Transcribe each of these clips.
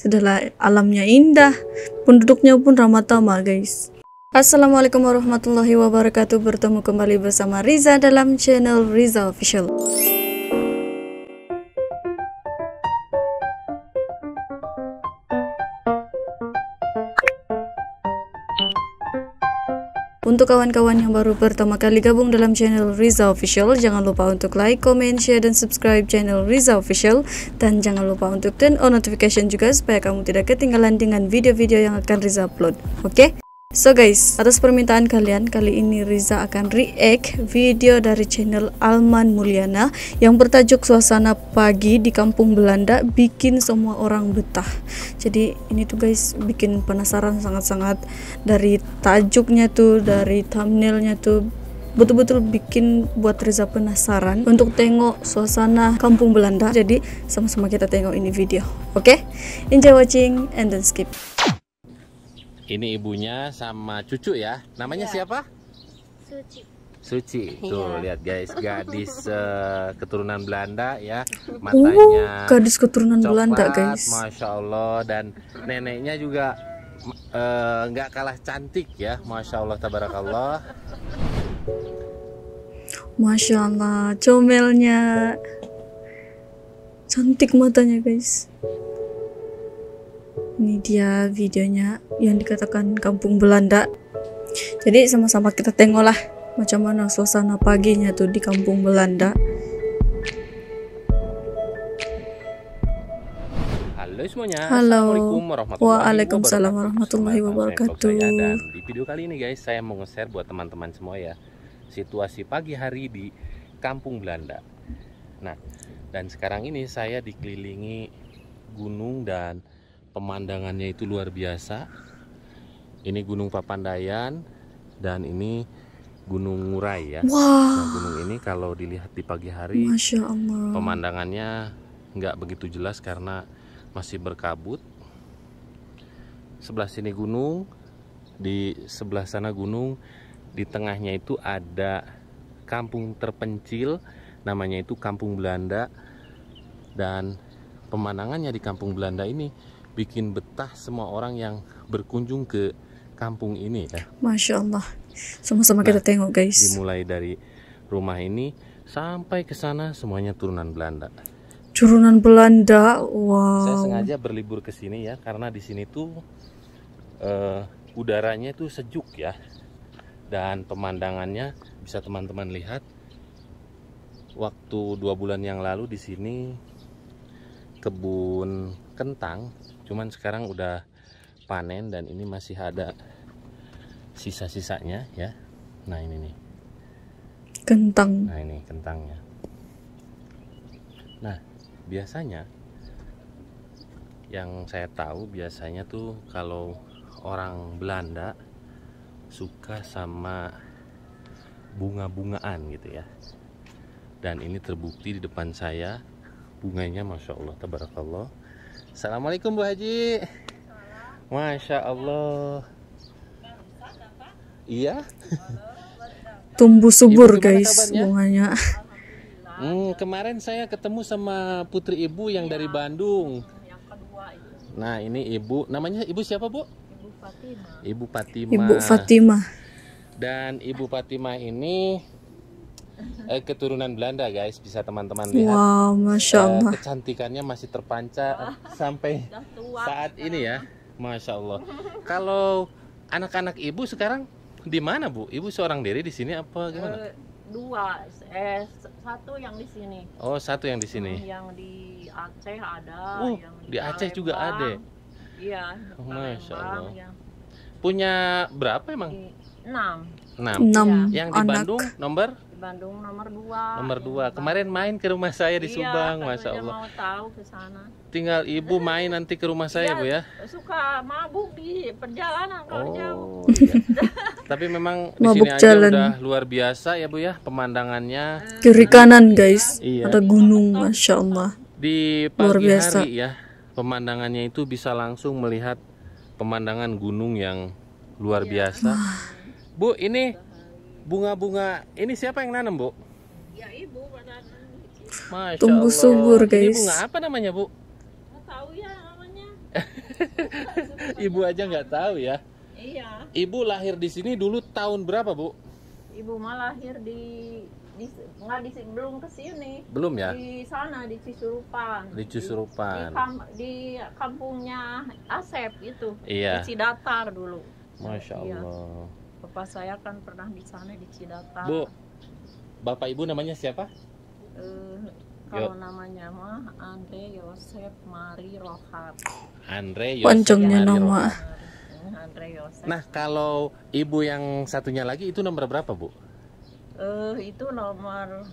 Setelah alamnya indah, penduduknya pun ramah tamah guys. Assalamualaikum warahmatullahi wabarakatuh. Bertemu kembali bersama Riza dalam channel Riza Official. Untuk kawan-kawan yang baru pertama kali gabung dalam channel Riza Official, jangan lupa untuk like, comment, share, dan subscribe channel Riza Official. Dan jangan lupa untuk turn on notification juga supaya kamu tidak ketinggalan dengan video-video yang akan Riza upload. Oke? Okay? So guys, atas permintaan kalian, kali ini Riza akan react video dari channel Alman Mulyana yang bertajuk suasana pagi di kampung Belanda bikin semua orang betah. Jadi ini tuh guys bikin penasaran sangat-sangat dari tajuknya tuh, dari thumbnailnya tuh betul-betul bikin buat Riza penasaran untuk tengok suasana kampung Belanda. Jadi sama-sama kita tengok ini video. Oke? Okay? Enjoy watching and then skip. Ini ibunya sama cucu ya. Namanya ya. siapa? Suci. Suci. Tuh, ya. lihat guys, gadis uh, keturunan Belanda ya. Uh, matanya uh, gadis keturunan coklat, Belanda, guys. Masya Allah dan neneknya juga eh, nggak uh, kalah cantik ya. Masya Allah tabarakallah. Masya Allah, comelnya cantik matanya guys ini dia videonya yang dikatakan kampung Belanda jadi sama-sama kita tengoklah macam mana suasana paginya tuh di kampung Belanda Halo semuanya. Halo. Waalaikumsalam warahmatullahi wabarakatuh. di video kali ini guys, saya mau nge-share buat teman-teman semua ya situasi pagi hari di Kampung Belanda. Nah, dan sekarang ini saya dikelilingi gunung dan pemandangannya itu luar biasa ini Gunung Papandayan dan ini Gunung Ngurai ya. Wow. Nah, gunung ini kalau dilihat di pagi hari, Masya Allah. pemandangannya nggak begitu jelas karena masih berkabut. Sebelah sini gunung, di sebelah sana gunung, di tengahnya itu ada kampung terpencil, namanya itu Kampung Belanda, dan pemandangannya di Kampung Belanda ini bikin betah semua orang yang berkunjung ke kampung ini ya. Masya Allah. Sama-sama nah, kita tengok guys. Dimulai dari rumah ini sampai ke sana semuanya turunan Belanda. Turunan Belanda, wow. Saya sengaja berlibur ke sini ya karena di sini tuh uh, udaranya tuh sejuk ya dan pemandangannya bisa teman-teman lihat. Waktu dua bulan yang lalu di sini kebun kentang cuman sekarang udah panen dan ini masih ada sisa-sisanya ya nah ini nih kentang nah ini kentangnya nah biasanya yang saya tahu biasanya tuh kalau orang Belanda suka sama bunga-bungaan gitu ya dan ini terbukti di depan saya bunganya Masya Allah Tabarakallah Assalamualaikum Bu Haji Masya Allah Iya Tumbuh subur Ibu, guys bunganya hmm, Kemarin saya ketemu sama putri ibu yang ya. dari Bandung Nah ini ibu Namanya ibu siapa Bu? Ibu Fatima Ibu Fatima Ibu Fatima Dan ibu Fatima ini uh, keturunan Belanda guys bisa teman-teman lihat wow, Masya eh, Allah. Uh, kecantikannya masih terpancar sampai saat ini ya Masya Allah kalau anak-anak ibu sekarang di mana bu ibu seorang diri di sini apa eh, gimana uh, dua eh satu yang di sini oh satu yang di sini hmm, yang di Aceh ada uh, yang di, di Aceh Palembang. juga ada iya oh, Masya Allah yang... punya berapa emang enam enam ya. yang di Anak. Bandung nomor Bandung nomor dua nomor dua kemarin main ke rumah saya di iya, Subang masya Allah mau tahu ke sana tinggal ibu main nanti ke rumah saya ya, bu ya suka mabuk di perjalanan kalau oh, jauh ya. tapi memang di mabuk sini jalan. aja udah luar biasa ya bu ya pemandangannya eh, kiri iya. kanan guys iya. ada gunung masya Allah di pagi luar biasa. hari ya pemandangannya itu bisa langsung melihat pemandangan gunung yang luar iya. biasa. Ah. Bu, ini bunga-bunga ini siapa yang nanam, Bu? Ya, Ibu nanam. Tumbuh subur, guys. Ini bunga apa namanya, Bu? Nggak tahu ya namanya. Ibu aja nggak tahu ya. Iya. Ibu lahir di sini dulu tahun berapa, Bu? Ibu mah lahir di di nggak di belum ke sini. Belum ya? Di sana di Cisurupan. Di Cisurupan. Di, di, kam, di kampungnya Asep itu. Iya. Di Cidatar dulu. Masya iya. Allah. Bapak saya kan pernah di sana di Cidata. Bu, bapak ibu namanya siapa? Uh, kalau Yo. namanya mah Andre Yosef Mari Rohab. Andre Yosef Poncongnya nama. Eh, Andre Yosef. Nah, kalau ibu yang satunya lagi itu nomor berapa, Bu? Uh, itu nomor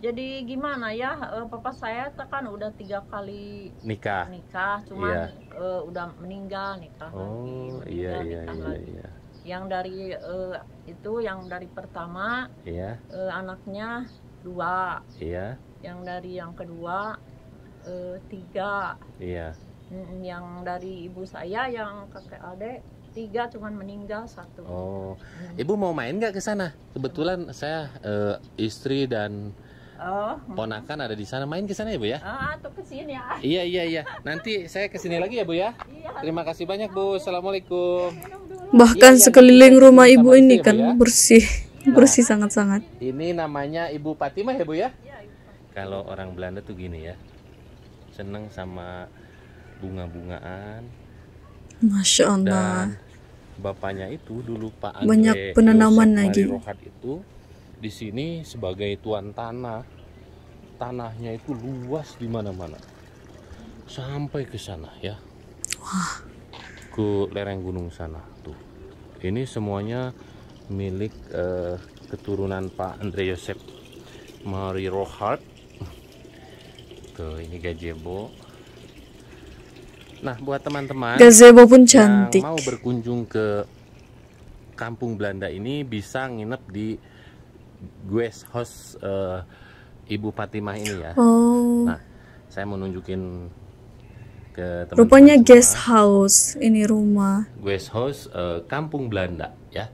jadi gimana ya papa saya kan udah tiga kali nikah nikah cuman yeah. Iya. uh, udah meninggal nikah oh, lagi meninggal, iya, iya, nikah iya, lagi iya yang dari uh, itu yang dari pertama iya. uh, anaknya dua iya yang dari yang kedua uh, tiga iya yang dari ibu saya yang kakek adek tiga cuman meninggal satu oh hmm. ibu mau main nggak ke sana kebetulan saya uh, istri dan Oh. Ponakan ada di sana. Main ke sana ya, Bu ya? Ah, atau ke sini ya. Iya, iya, iya. Nanti saya ke sini lagi ya, Bu ya. Iya. Terima kasih banyak, Bu. Assalamualaikum. Bahkan iya, iya, sekeliling rumah ibu ini kan ya. bersih, iya. bersih sangat-sangat. Ini namanya Ibu Fatimah ya Bu ya? Kalau orang Belanda tuh gini ya, seneng sama bunga-bungaan. Masya Allah. Dan bapaknya itu dulu Pak Andre Banyak penanaman lagi. itu di sini sebagai tuan tanah. Tanahnya itu luas di mana-mana. Sampai ke sana ya. Wah. Ke lereng gunung sana ini semuanya milik uh, keturunan Pak Andre Yosep Mari Rohart tuh ini gazebo nah buat teman-teman gazebo pun cantik yang mau berkunjung ke kampung Belanda ini bisa nginep di guest house uh, Ibu Fatimah ini ya oh. nah saya menunjukin ke teman Rupanya teman guest house ini rumah. Guest house uh, Kampung Belanda ya.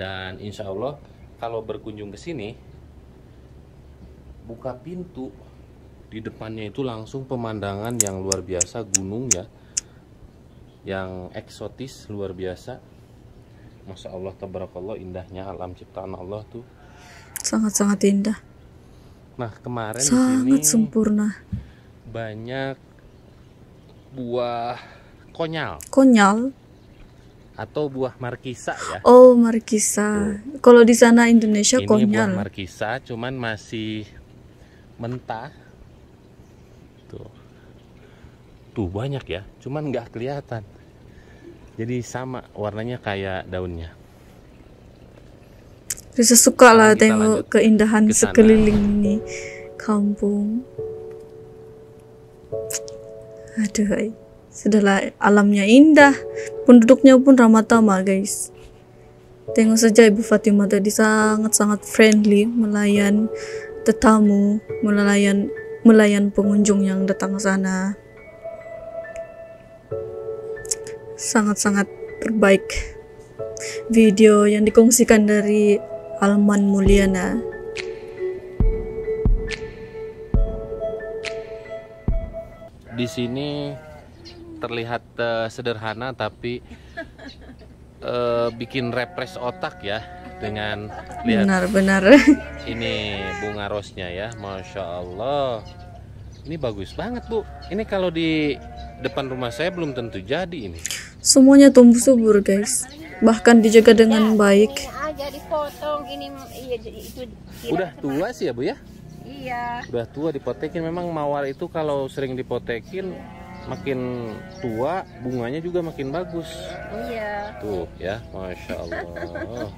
Dan insya Allah kalau berkunjung ke sini buka pintu di depannya itu langsung pemandangan yang luar biasa gunung ya yang eksotis luar biasa Masya Allah tabarakallah indahnya alam ciptaan Allah tuh sangat-sangat indah nah kemarin sangat sini sempurna banyak buah konyal. Konyal atau buah markisa ya. Oh, markisa. Tuh. Kalau di sana Indonesia Ini konyol. buah markisa cuman masih mentah. Tuh. Tuh banyak ya, cuman nggak kelihatan. Jadi sama warnanya kayak daunnya. Bisa suka lah nah, tengok keindahan ke sekeliling ini kampung. Aduh, sudahlah alamnya indah, penduduknya pun ramah tamah guys. Tengok saja Ibu Fatimah tadi sangat-sangat friendly melayan tetamu, melayan melayan pengunjung yang datang sana. Sangat-sangat terbaik video yang dikongsikan dari Alman Mulyana di sini terlihat uh, sederhana tapi uh, bikin repres otak ya dengan benar-benar ini bunga rosnya ya masya allah ini bagus banget bu ini kalau di depan rumah saya belum tentu jadi ini semuanya tumbuh subur guys bahkan dijaga dengan ya, baik iya, udah tua sih ya bu ya Iya. Udah tua dipotekin memang mawar itu kalau sering dipotekin makin tua bunganya juga makin bagus. Iya. Tuh ya, masya Allah.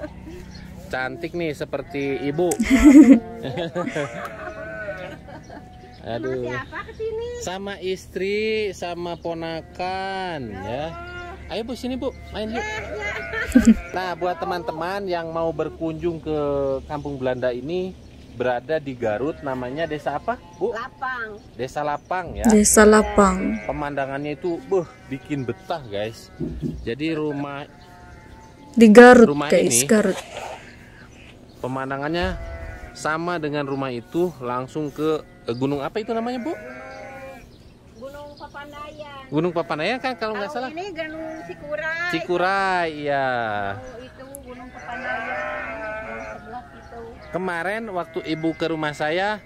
Cantik nih seperti ibu. Aduh. Sama Sama istri, sama ponakan ya. Ayo Bu sini Bu, main yuk. Eh, ya. Nah, buat teman-teman yang mau berkunjung ke Kampung Belanda ini berada di Garut namanya desa apa Bu? Lapang. Desa Lapang ya. Desa Lapang. Pemandangannya itu beh bikin betah guys. Jadi rumah di Garut rumah guys ini, Garut. Pemandangannya sama dengan rumah itu langsung ke eh, gunung apa itu namanya Bu? Gunung Papandayan. Gunung Papandayan kan kalau nggak salah. Ini Gunung Cikuray. Cikuray ya. Oh, Kemarin waktu ibu ke rumah saya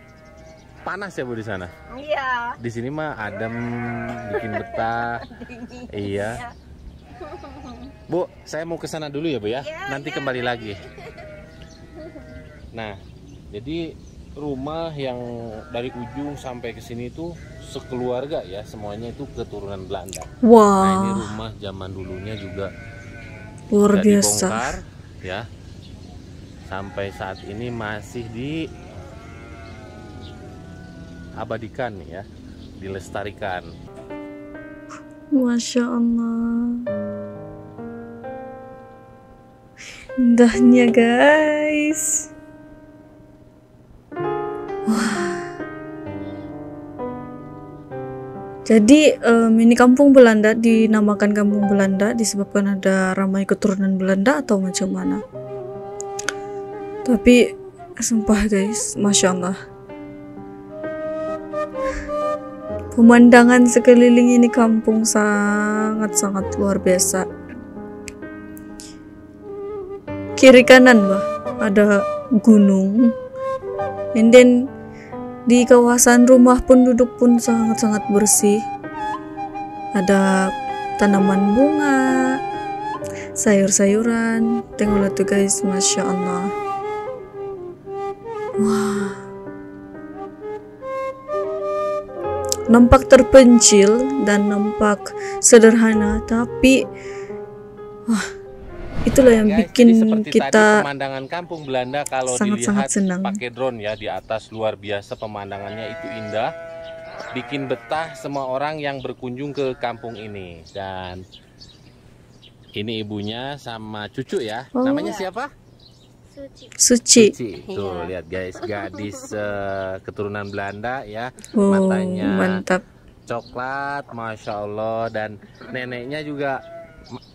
panas ya bu di sana. Iya. Di sini mah adem, bikin betah. Dingin. Iya. iya. Bu, saya mau ke sana dulu ya bu ya. Iya, Nanti iya. kembali lagi. Nah, jadi rumah yang dari ujung sampai ke sini itu sekeluarga ya semuanya itu keturunan Belanda. Wow. Nah ini rumah zaman dulunya juga luar biasa. Dibongkar, ya sampai saat ini masih di abadikan ya dilestarikan Masya Allah indahnya guys wah Jadi um, eh, ini kampung Belanda dinamakan kampung Belanda disebabkan ada ramai keturunan Belanda atau macam mana? tapi sumpah guys masya Allah pemandangan sekeliling ini kampung sangat-sangat luar biasa kiri kanan bah ada gunung and then di kawasan rumah pun duduk pun sangat-sangat bersih ada tanaman bunga sayur-sayuran tengoklah tuh guys masya Allah Wah. Nampak terpencil dan nampak sederhana, tapi wah, itulah yang ya, bikin kita pemandangan kampung Belanda kalau sangat, dilihat sangat senang. pakai drone ya di atas luar biasa pemandangannya itu indah bikin betah semua orang yang berkunjung ke kampung ini dan ini ibunya sama cucu ya oh. namanya siapa Suci. Suci. Tuh yeah. lihat guys, gadis uh, keturunan Belanda ya. Oh, Matanya mantap. Coklat, masya Allah dan neneknya juga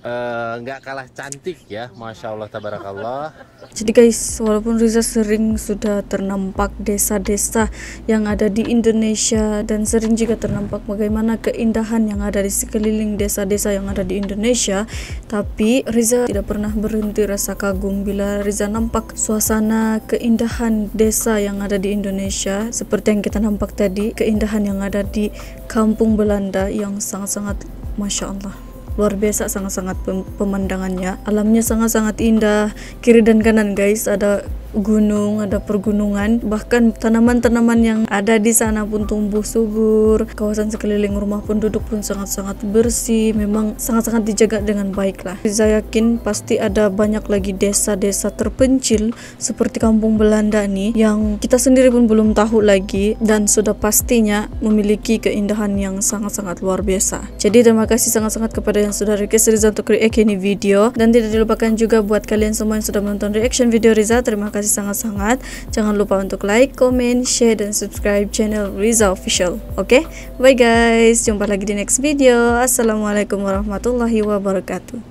Eh, nggak uh, kalah cantik ya Masya Allah Tabarakallah jadi guys walaupun Riza sering sudah ternampak desa-desa yang ada di Indonesia dan sering juga ternampak bagaimana keindahan yang ada di sekeliling desa-desa yang ada di Indonesia tapi Riza tidak pernah berhenti rasa kagum bila Riza nampak suasana keindahan desa yang ada di Indonesia seperti yang kita nampak tadi keindahan yang ada di kampung Belanda yang sangat-sangat Masya Allah luar biasa sangat-sangat pemandangannya alamnya sangat-sangat indah kiri dan kanan guys ada gunung, ada pergunungan, bahkan tanaman-tanaman yang ada di sana pun tumbuh subur. Kawasan sekeliling rumah pun duduk pun sangat-sangat bersih, memang sangat-sangat dijaga dengan baik lah. Saya yakin pasti ada banyak lagi desa-desa terpencil seperti kampung Belanda nih yang kita sendiri pun belum tahu lagi dan sudah pastinya memiliki keindahan yang sangat-sangat luar biasa. Jadi terima kasih sangat-sangat kepada yang sudah request Riza untuk react ini video dan tidak dilupakan juga buat kalian semua yang sudah menonton reaction video Riza. Terima kasih kasih sangat-sangat. Jangan lupa untuk like, comment, share, dan subscribe channel Riza Official. Oke, okay? bye guys. Jumpa lagi di next video. Assalamualaikum warahmatullahi wabarakatuh.